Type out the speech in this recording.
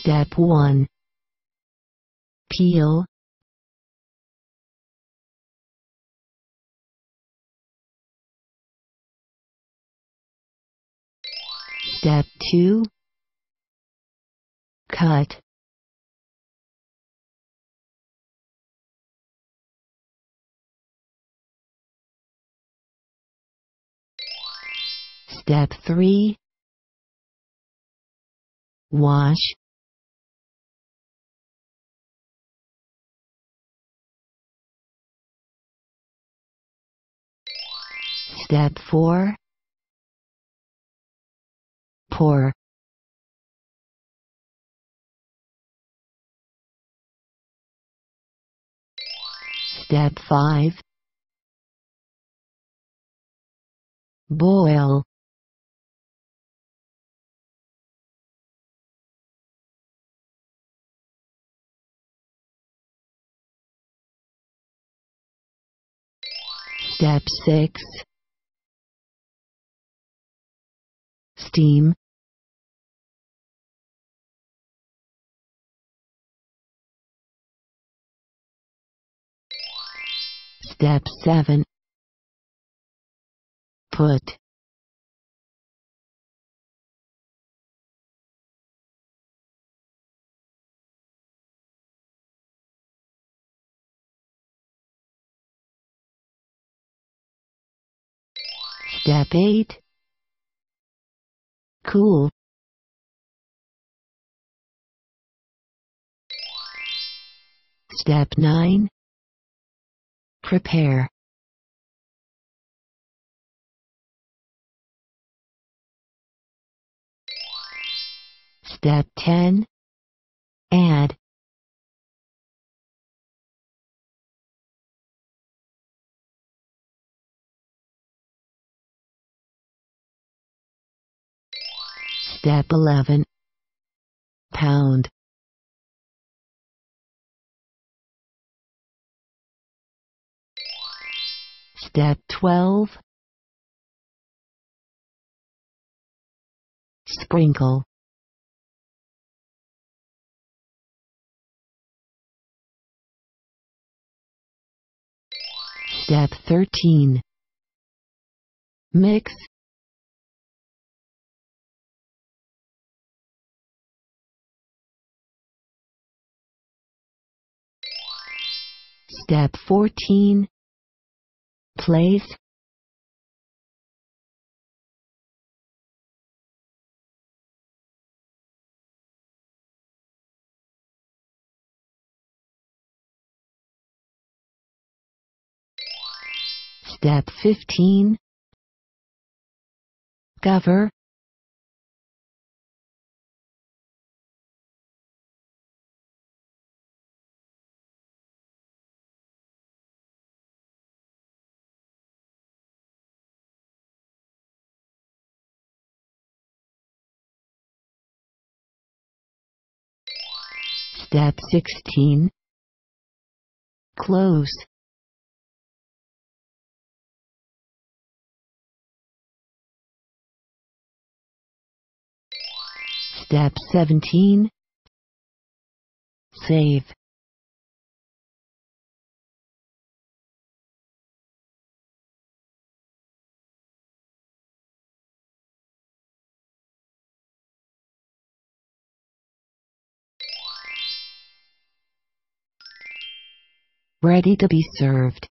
Step 1. Peel. Step 2. Cut. Step 3 Wash Step 4 Pour Step 5 Boil Step 6 steam Step 7 Put Step 8 Cool Step 9 Prepare Step 10 Add Step 11 Pound Step 12 Sprinkle Step 13 Mix Step 14 Place Step 15 Cover Step 16 Close Step 17 Save ready to be served.